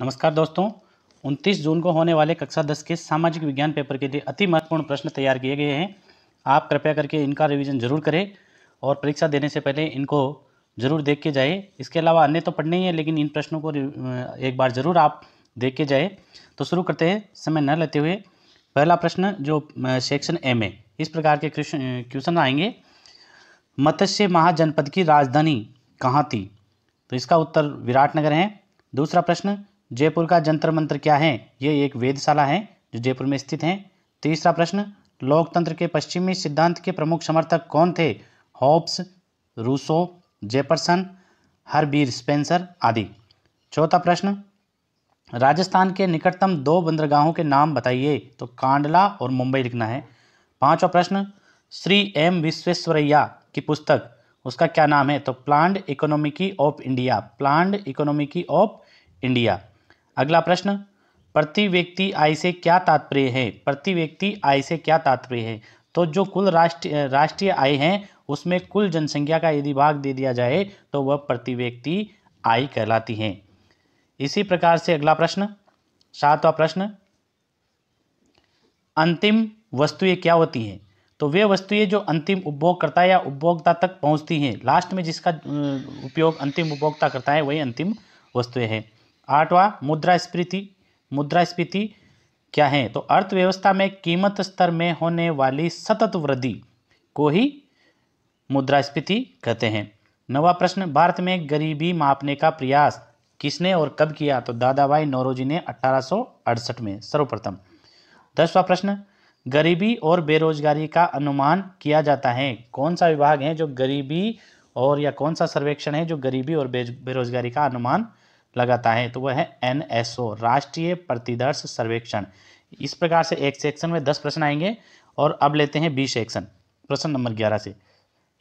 नमस्कार दोस्तों 29 जून को होने वाले कक्षा 10 के सामाजिक विज्ञान पेपर के लिए अति महत्वपूर्ण प्रश्न तैयार किए गए हैं आप कृपया करके इनका रिवीजन जरूर करें और परीक्षा देने से पहले इनको जरूर देख के जाए इसके अलावा अन्य तो पढ़ने ही है लेकिन इन प्रश्नों को एक बार ज़रूर आप देख के जाए तो शुरू करते हैं समय न लेते हुए पहला प्रश्न जो सेक्शन ए में इस प्रकार के क्वेश्चन आएंगे मत्स्य महाजनपद की राजधानी कहाँ थी तो इसका उत्तर विराटनगर है दूसरा प्रश्न जयपुर का जंतर मंत्र क्या है ये एक वेदशाला है जो जयपुर में स्थित है तीसरा प्रश्न लोकतंत्र के पश्चिमी सिद्धांत के प्रमुख समर्थक कौन थे Hobbes Rousseau Jefferson Herbert Spencer आदि चौथा प्रश्न राजस्थान के निकटतम दो बंदरगाहों के नाम बताइए तो कांडला और मुंबई लिखना है पांचवा प्रश्न श्री एम विश्वेश्वरैया की पुस्तक उसका क्या नाम है तो plant economy of India plant economy of India अगला प्रश्न प्रति व्यक्ति आय से क्या तात्पर्य है प्रति व्यक्ति आय से क्या तात्पर्य है तो जो कुल राष्ट्रीय राष्ट्रीय आय है उसमें कुल जनसंख्या का यदि भाग दे दिया जाए तो वह प्रति व्यक्ति आय कहलाती है इसी प्रकार से अगला प्रश्न सातवां प्रश्न अंतिम वस्तुएं क्या होती हैं तो वे वस्तुएं जो अंतिम उपभोगकर्ता या उपभोक्ता तक पहुंचती हैं लास्ट में जिसका उपयोग अंतिम उपभोक्ता करता है वही अंतिम वस्तुएं हैं आठवां मुद्रास्फीति मुद्रास्फीति क्या है तो अर्थव्यवस्था में कीमत स्तर में होने वाली सतत वृद्धि को ही मुद्रास्फीति कहते हैं नवा प्रश्न भारत में गरीबी मापने का प्रयास किसने और कब किया तो दादाबाई नौरोजी ने अठारह में सर्वप्रथम दसवां प्रश्न गरीबी और बेरोजगारी का अनुमान किया जाता है कौन सा विभाग है जो गरीबी और या कौन सा सर्वेक्षण है जो गरीबी और बेरोजगारी का अनुमान लगाता है तो वह है एन एस ओ राष्ट्रीय प्रतिदर्श सर्वेक्षण इस प्रकार से एक सेक्शन में दस प्रश्न आएंगे और अब लेते हैं बी सेक्शन प्रश्न नंबर ग्यारह से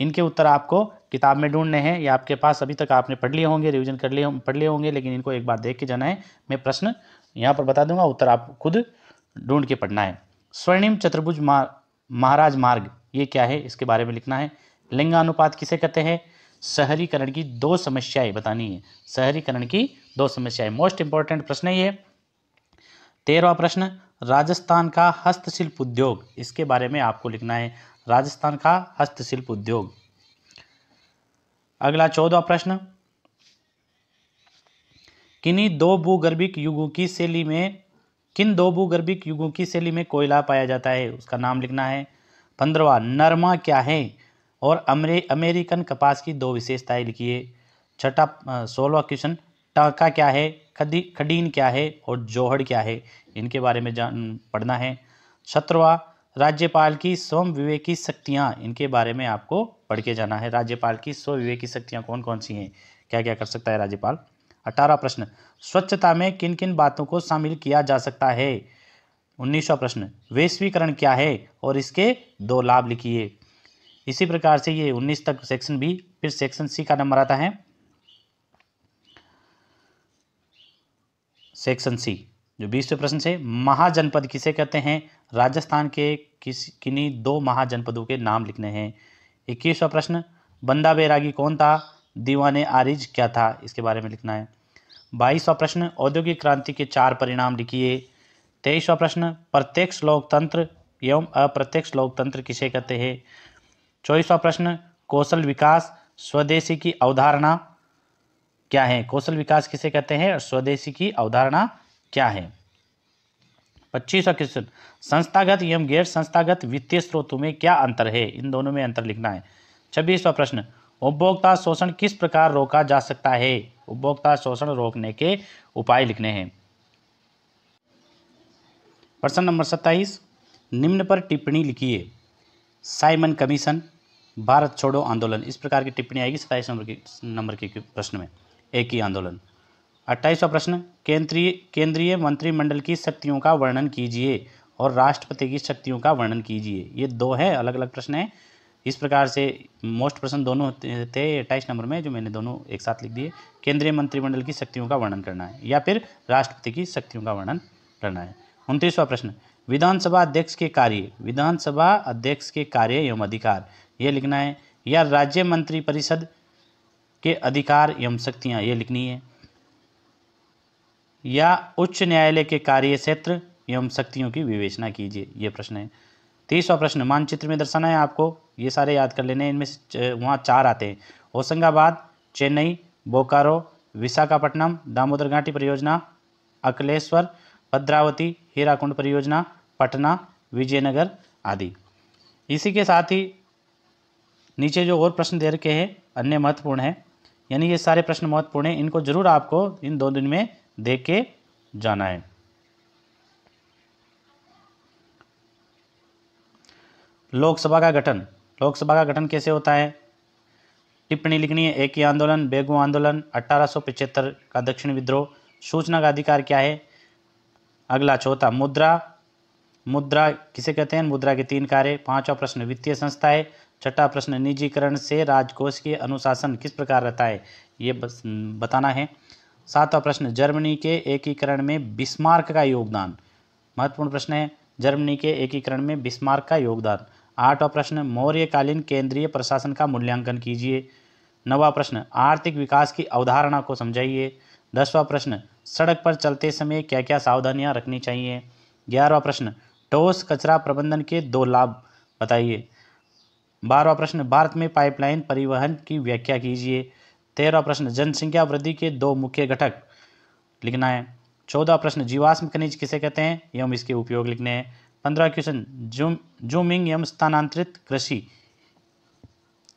इनके उत्तर आपको किताब में ढूंढने हैं या आपके पास अभी तक आपने पढ़ लिए होंगे रिवीजन कर लिए पढ़ लिए होंगे लेकिन इनको एक बार देख के जाना है मैं प्रश्न यहाँ पर बता दूंगा उत्तर आप खुद ढूंढ के पढ़ना है स्वर्णिम चतुर्भुज महाराज मार्ग ये क्या है इसके बारे में लिखना है लिंगानुपात किसे कहते हैं शहरीकरण की दो समस्याएं बतानी है शहरीकरण की दो समस्याएं मोस्ट इंपॉर्टेंट प्रश्न ये तेरहवा प्रश्न राजस्थान का हस्तशिल्प उद्योग इसके बारे में आपको लिखना है राजस्थान का हस्तशिल्प उद्योग अगला चौदवा प्रश्न किन्हीं दो भूगर्भिक युगों की शैली में किन दो भूगर्भिक युगों की शैली में कोयला पाया जाता है उसका नाम लिखना है पंद्रवा नरमा क्या है और अमरे अमेरिकन कपास की दो विशेषताएं लिखिए छठा सोलवा क्वेश्चन टाँका क्या है खदी खडीन क्या है और जोहड़ क्या है इनके बारे में जान पढ़ना है सत्रवा राज्यपाल की स्वयं विवेक की शक्तियाँ इनके बारे में आपको पढ़ के जाना है राज्यपाल की स्व विवेक की शक्तियाँ कौन कौन सी हैं क्या क्या कर सकता है राज्यपाल अठारह प्रश्न स्वच्छता में किन किन बातों को शामिल किया जा सकता है उन्नीसवा प्रश्न वैश्वीकरण क्या है और इसके दो लाभ लिखिए इसी प्रकार से ये उन्नीस तक सेक्शन बी फिर सेक्शन सी का नंबर आता है सेक्शन सी जो बीसवें प्रश्न से महाजनपद किसे कहते हैं राजस्थान के किस किन्हीं दो महाजनपदों के नाम लिखने हैं इक्कीसवा प्रश्न बंदा बैरागी कौन था दीवाने आरिज क्या था इसके बारे में लिखना है बाईसवा प्रश्न औद्योगिक क्रांति के चार परिणाम लिखिए तेईसवा प्रश्न प्रत्यक्ष लोकतंत्र एवं अप्रत्यक्ष लोकतंत्र किसे कहते हैं चौबीसवा प्रश्न कौशल विकास स्वदेशी की अवधारणा क्या है कौशल विकास किसे कहते हैं और स्वदेशी की अवधारणा क्या है पच्चीसवा क्वेश्चन संस्थागत एवं गैर संस्थागत वित्तीय स्रोतों में क्या अंतर है इन दोनों में अंतर लिखना है छब्बीसवा प्रश्न उपभोक्ता शोषण किस प्रकार रोका जा सकता है उपभोक्ता शोषण रोकने के उपाय लिखने हैं प्रश्न नंबर सत्ताईस निम्न पर टिप्पणी लिखिए साइमन कमीशन भारत छोड़ो आंदोलन इस प्रकार की टिप्पणी आएगी सत्ताईस नंबर के नंबर के प्रश्न में एक ही आंदोलन अट्ठाईसवा प्रश्न केंद्रीय केंद्रीय मंत्रिमंडल की शक्तियों का वर्णन कीजिए और राष्ट्रपति की शक्तियों का वर्णन कीजिए ये दो है अलग अलग प्रश्न हैं इस प्रकार से मोस्ट प्रश्न दोनों थे अट्ठाईस नंबर में जो मैंने दोनों एक साथ लिख दिए केंद्रीय मंत्रिमंडल की शक्तियों का वर्णन करना है या फिर राष्ट्रपति की शक्तियों का वर्णन करना है उनतीसवा प्रश्न विधानसभा अध्यक्ष के कार्य विधानसभा अध्यक्ष के कार्य एवं अधिकार ये लिखना है या राज्य मंत्रिपरिषद के अधिकार एवं शक्तियाँ ये लिखनी है या उच्च न्यायालय के कार्य क्षेत्र एवं शक्तियों की विवेचना कीजिए ये प्रश्न है तीसवा प्रश्न मानचित्र में दर्शाना है आपको ये सारे याद कर लेने इनमें वहाँ चार आते हैं होशंगाबाद चेन्नई बोकारो विशाखापट्टनम दामोदर घाटी परियोजना अकलेश्वर भद्रावती हीराकुंड परियोजना पटना विजयनगर आदि इसी के साथ ही नीचे जो और प्रश्न दे रखे हैं अन्य महत्वपूर्ण हैं यानी ये सारे प्रश्न महत्वपूर्ण हैं इनको जरूर आपको इन दो दिन में देख के जाना है लोकसभा का गठन लोकसभा का गठन कैसे होता है टिप्पणी लिखनी है एक ही आंदोलन बेगू आंदोलन अट्ठारह का दक्षिण विद्रोह सूचना का अधिकार क्या है अगला चौथा मुद्रा मुद्रा किसे कहते हैं मुद्रा के तीन कार्य पांचवा प्रश्न वित्तीय संस्थाएं छठा प्रश्न निजीकरण से राजकोष के अनुशासन किस प्रकार रहता है ये बताना है सातवां प्रश्न जर्मनी के एकीकरण में बिस्मार्क का योगदान महत्वपूर्ण प्रश्न है जर्मनी के एकीकरण में बिस्मार्क का योगदान आठवां प्रश्न मौर्यकालीन केंद्रीय प्रशासन का मूल्यांकन कीजिए नवा प्रश्न आर्थिक विकास की अवधारणा को समझाइए दसवां प्रश्न सड़क पर चलते समय क्या क्या सावधानियां रखनी चाहिए ग्यारहवा प्रश्न ठोस कचरा प्रबंधन के दो लाभ बताइए बारहवा प्रश्न भारत में पाइपलाइन परिवहन की व्याख्या कीजिए तेरहवा प्रश्न जनसंख्या वृद्धि के दो मुख्य घटक लिखना है चौदह प्रश्न जीवाश्म खनिज किसे कहते हैं एवं इसके उपयोग लिखने हैं पंद्रह क्वेश्चन जूम जूमिंग एवं स्थानांतरित कृषि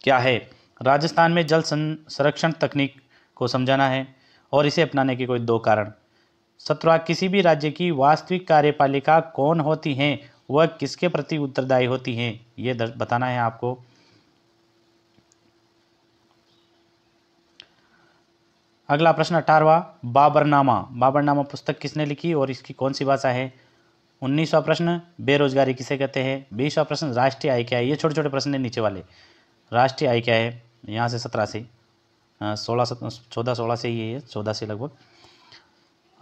क्या है राजस्थान में जल संरक्षण तकनीक को समझाना है और इसे अपनाने के कोई दो कारण सत्रह किसी भी राज्य की वास्तविक कार्यपालिका कौन होती हैं वह किसके प्रति उत्तरदायी होती हैं ये बताना है आपको अगला प्रश्न अठारवा बाबरनामा बाबरनामा पुस्तक किसने लिखी और इसकी कौन सी भाषा है उन्नीसवा प्रश्न बेरोजगारी किसे कहते हैं बीसवा प्रश्न राष्ट्रीय आय क्या है ये छोटे छोटे प्रश्न है नीचे वाले राष्ट्रीय आय क्या है यहाँ से सत्रह से सोलह सत्रह चौदह सोलह से ही है चौदह से लगभग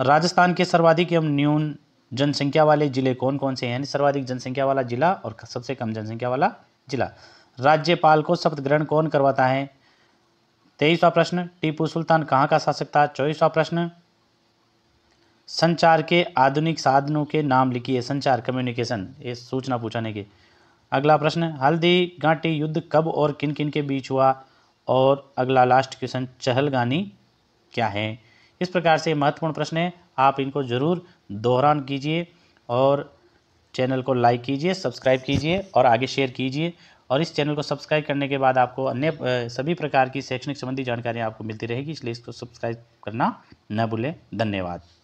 राजस्थान के सर्वाधिक एवं न्यून जनसंख्या वाले जिले कौन कौन से हैं यानी सर्वाधिक जनसंख्या वाला जिला और सबसे कम जनसंख्या वाला जिला राज्यपाल को शपथ ग्रहण कौन करवाता है तेईसवा प्रश्न टीपू सुल्तान कहाँ का शासक था चौबीसवा प्रश्न संचार के आधुनिक साधनों के नाम लिखिए संचार कम्युनिकेशन ये सूचना पूछाने के अगला प्रश्न हल्दी घाटी युद्ध कब और किन किन के बीच हुआ और अगला लास्ट क्वेश्चन चहलगानी क्या है इस प्रकार से महत्वपूर्ण प्रश्न है आप इनको ज़रूर दोहरान कीजिए और चैनल को लाइक कीजिए सब्सक्राइब कीजिए और आगे शेयर कीजिए और इस चैनल को सब्सक्राइब करने के बाद आपको अन्य सभी प्रकार की शैक्षणिक संबंधी जानकारियाँ आपको मिलती रहेगी इसलिए इसको सब्सक्राइब करना न भूलें धन्यवाद